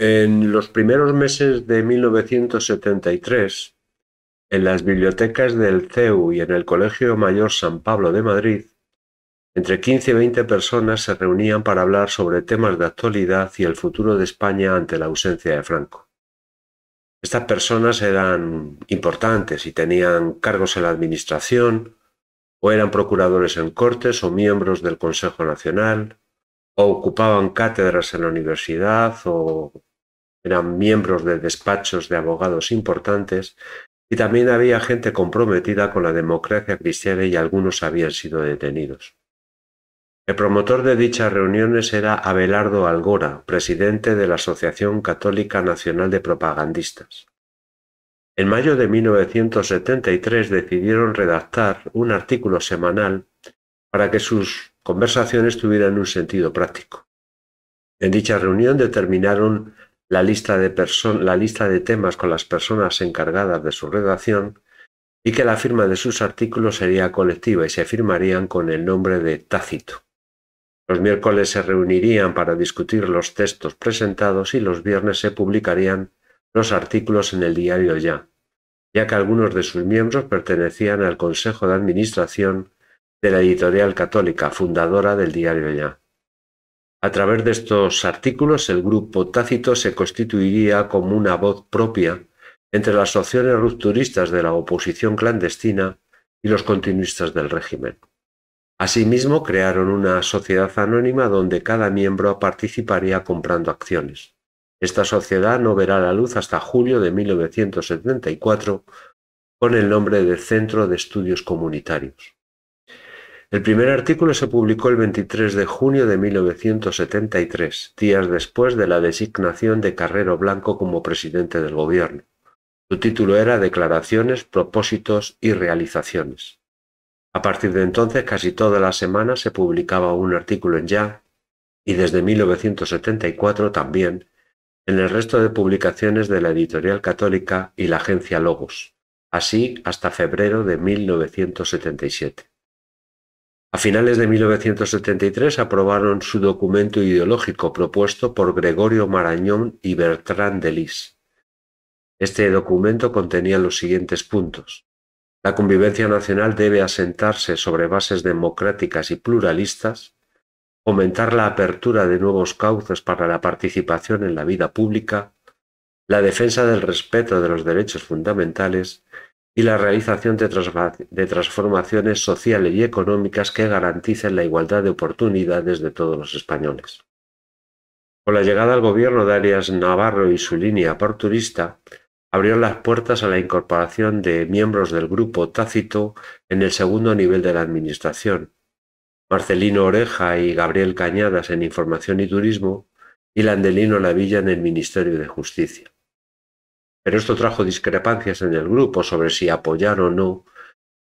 En los primeros meses de 1973, en las bibliotecas del CEU y en el Colegio Mayor San Pablo de Madrid, entre 15 y 20 personas se reunían para hablar sobre temas de actualidad y el futuro de España ante la ausencia de Franco. Estas personas eran importantes y tenían cargos en la administración, o eran procuradores en cortes o miembros del Consejo Nacional, o ocupaban cátedras en la universidad, o eran miembros de despachos de abogados importantes y también había gente comprometida con la democracia cristiana y algunos habían sido detenidos. El promotor de dichas reuniones era Abelardo Algora, presidente de la Asociación Católica Nacional de Propagandistas. En mayo de 1973 decidieron redactar un artículo semanal para que sus conversaciones tuvieran un sentido práctico. En dicha reunión determinaron la lista, de temas con las personas encargadas de su redacción y que la firma de sus artículos sería colectiva y se firmarían con el nombre de Tácito. Los miércoles se reunirían para discutir los textos presentados y los viernes se publicarían los artículos en el diario Ya, ya que algunos de sus miembros pertenecían al Consejo de Administración de la Editorial Católica, fundadora del diario Ya. A través de estos artículos, el grupo Tácito se constituiría como una voz propia entre las opciones rupturistas de la oposición clandestina y los continuistas del régimen. Asimismo, crearon una sociedad anónima donde cada miembro participaría comprando acciones. Esta sociedad no verá la luz hasta julio de 1974 con el nombre de Centro de Estudios Comunitarios. El primer artículo se publicó el 23 de junio de 1973, días después de la designación de Carrero Blanco como presidente del gobierno. Su título era Declaraciones, propósitos y realizaciones. A partir de entonces, casi todas las semanas se publicaba un artículo en Ya y desde 1974 también en el resto de publicaciones de la editorial católica y la agencia Lobos, así hasta febrero de 1977. A finales de 1973 aprobaron su documento ideológico propuesto por Gregorio Marañón y Bertrand de Lis. Este documento contenía los siguientes puntos. La convivencia nacional debe asentarse sobre bases democráticas y pluralistas, fomentar la apertura de nuevos cauces para la participación en la vida pública, la defensa del respeto de los derechos fundamentales y la realización de, transformaciones sociales y económicas que garanticen la igualdad de oportunidades de todos los españoles. Con la llegada al gobierno de Arias Navarro y su línea por turista, abrió las puertas a la incorporación de miembros del grupo tácito en el segundo nivel de la Administración, Marcelino Oreja y Gabriel Cañadas en Información y Turismo y Landelino Lavilla en el Ministerio de Justicia pero esto trajo discrepancias en el grupo sobre si apoyar o no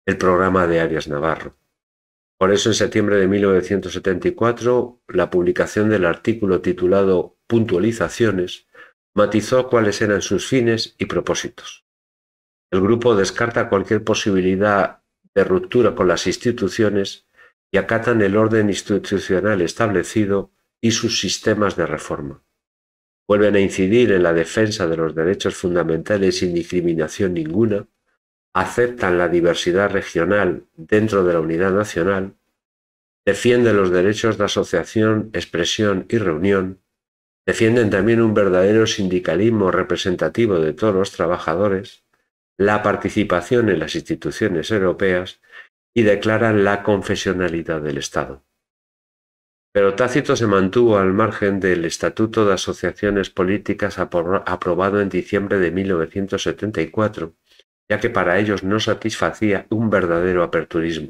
el programa de Arias Navarro. Por eso, en septiembre de 1974, la publicación del artículo titulado Puntualizaciones matizó cuáles eran sus fines y propósitos. El grupo descarta cualquier posibilidad de ruptura con las instituciones y acatan el orden institucional establecido y sus sistemas de reforma vuelven a incidir en la defensa de los derechos fundamentales sin discriminación ninguna, aceptan la diversidad regional dentro de la unidad nacional, defienden los derechos de asociación, expresión y reunión, defienden también un verdadero sindicalismo representativo de todos los trabajadores, la participación en las instituciones europeas y declaran la confesionalidad del Estado pero Tácito se mantuvo al margen del Estatuto de Asociaciones Políticas aprobado en diciembre de 1974, ya que para ellos no satisfacía un verdadero aperturismo.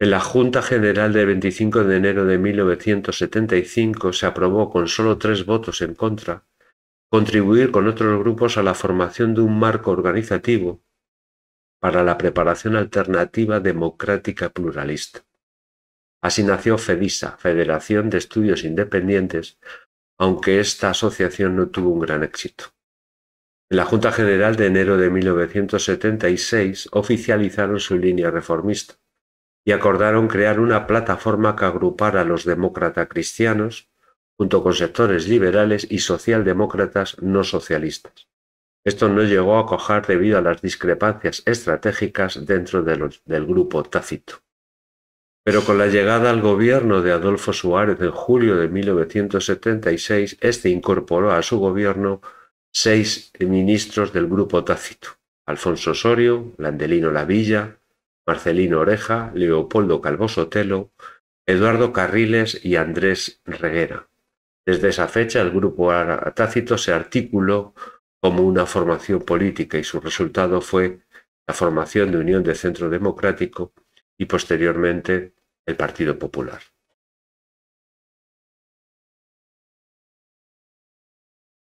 En la Junta General del 25 de enero de 1975 se aprobó con solo tres votos en contra contribuir con otros grupos a la formación de un marco organizativo para la preparación alternativa democrática pluralista. Así nació FEDISA, Federación de Estudios Independientes, aunque esta asociación no tuvo un gran éxito. En la Junta General de enero de 1976 oficializaron su línea reformista y acordaron crear una plataforma que agrupara a los demócratas cristianos, junto con sectores liberales y socialdemócratas no socialistas. Esto no llegó a cojar debido a las discrepancias estratégicas dentro del grupo tácito. Pero con la llegada al gobierno de Adolfo Suárez en julio de 1976, este incorporó a su gobierno seis ministros del grupo tácito: Alfonso Osorio, Landelino Lavilla, Marcelino Oreja, Leopoldo Calvo Sotelo, Eduardo Carriles y Andrés Reguera. Desde esa fecha, el grupo tácito se articuló como una formación política y su resultado fue la formación de Unión de Centro Democrático y posteriormente el Partido Popular.